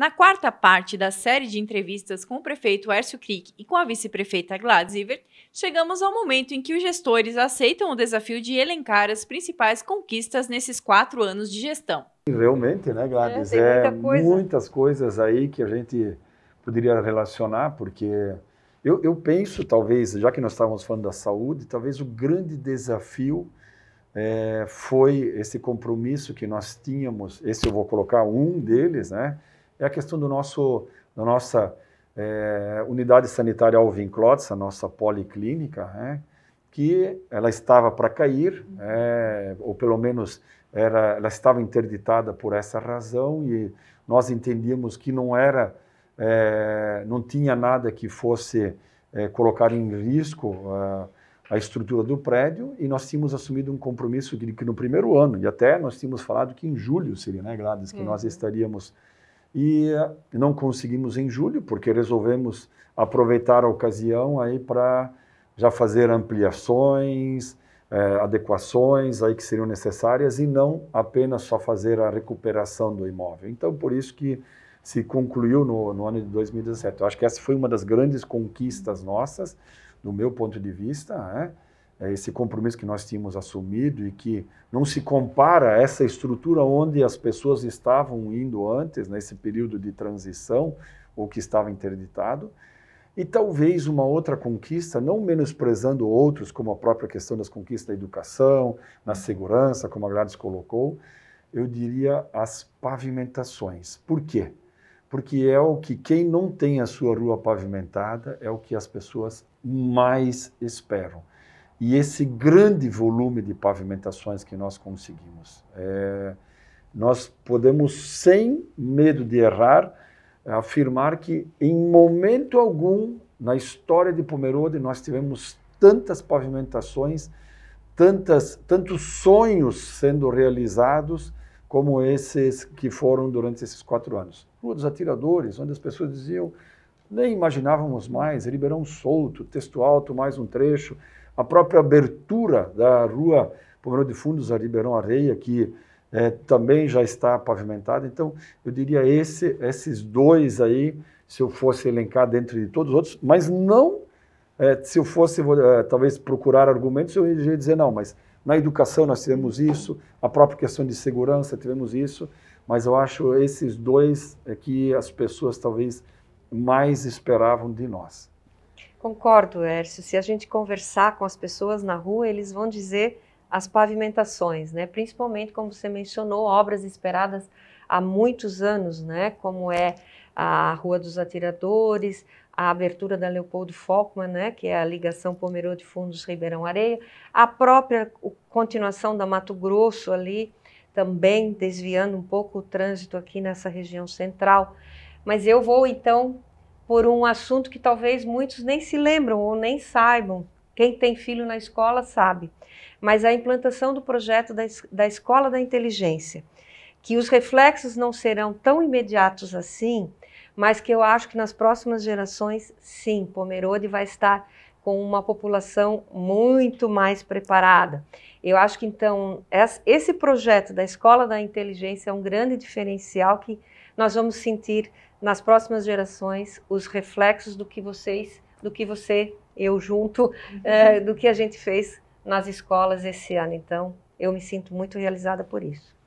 Na quarta parte da série de entrevistas com o prefeito Ercio Crick e com a vice-prefeita Gladys Ivert, chegamos ao momento em que os gestores aceitam o desafio de elencar as principais conquistas nesses quatro anos de gestão. Realmente, né, Gladys? É, é, muita coisa. muitas coisas aí que a gente poderia relacionar, porque eu, eu, penso, talvez, já que nós estávamos falando da saúde, talvez o grande desafio é, foi esse compromisso que nós tínhamos, esse eu vou colocar um deles, né? é a questão do nosso, da nossa é, unidade sanitária Alvin Klotz, a nossa policlínica, né, que ela estava para cair, é, ou pelo menos era, ela estava interditada por essa razão e nós entendíamos que não era, é, não tinha nada que fosse é, colocar em risco a estrutura do prédio e nós tínhamos assumido um compromisso de que no primeiro ano, e até nós tínhamos falado que em julho seria, né, Gladys, que nós uhum. estaríamos e eh, não conseguimos em julho, porque resolvemos aproveitar a ocasião aí para já fazer ampliações, eh, adequações aí que seriam necessárias e não apenas só fazer a recuperação do imóvel. Então, por isso que se concluiu no, no ano de 2017. Eu acho que essa foi uma das grandes conquistas nossas, do meu ponto de vista, né? É esse compromisso que nós tínhamos assumido e que não se compara a essa estrutura onde as pessoas estavam indo antes, nesse período de transição, ou que estava interditado. E talvez uma outra conquista, não menosprezando outros, como a própria questão das conquistas da educação, na segurança, como a Gladys colocou, eu diria as pavimentações. Por quê? Porque é o que quem não tem a sua rua pavimentada é o que as pessoas mais esperam e esse grande volume de pavimentações que nós conseguimos. É, nós podemos, sem medo de errar, afirmar que em momento algum na história de Pomerode nós tivemos tantas pavimentações, tantas, tantos sonhos sendo realizados como esses que foram durante esses quatro anos. Rua dos Atiradores, onde as pessoas diziam nem imaginávamos mais, Ribeirão Solto, Texto Alto, mais um trecho, a própria abertura da rua Pomerão de Fundos a Ribeirão Areia, que é, também já está pavimentada. Então, eu diria esse, esses dois aí, se eu fosse elencar dentro de todos os outros, mas não, é, se eu fosse é, talvez procurar argumentos, eu iria dizer não, mas na educação nós tivemos isso, a própria questão de segurança tivemos isso, mas eu acho esses dois é que as pessoas talvez mais esperavam de nós. Concordo, Hércio. Se a gente conversar com as pessoas na rua, eles vão dizer as pavimentações, né? principalmente, como você mencionou, obras esperadas há muitos anos, né? como é a Rua dos Atiradores, a abertura da Leopoldo Folkman, né? que é a ligação Pomerô de Fundos Ribeirão Areia, a própria continuação da Mato Grosso ali, também desviando um pouco o trânsito aqui nessa região central. Mas eu vou então por um assunto que talvez muitos nem se lembram ou nem saibam. Quem tem filho na escola sabe. Mas a implantação do projeto da, da Escola da Inteligência, que os reflexos não serão tão imediatos assim, mas que eu acho que nas próximas gerações, sim, Pomerode vai estar com uma população muito mais preparada. Eu acho que então esse projeto da Escola da Inteligência é um grande diferencial que nós vamos sentir nas próximas gerações os reflexos do que vocês, do que você, eu junto, uhum. é, do que a gente fez nas escolas esse ano. Então, eu me sinto muito realizada por isso.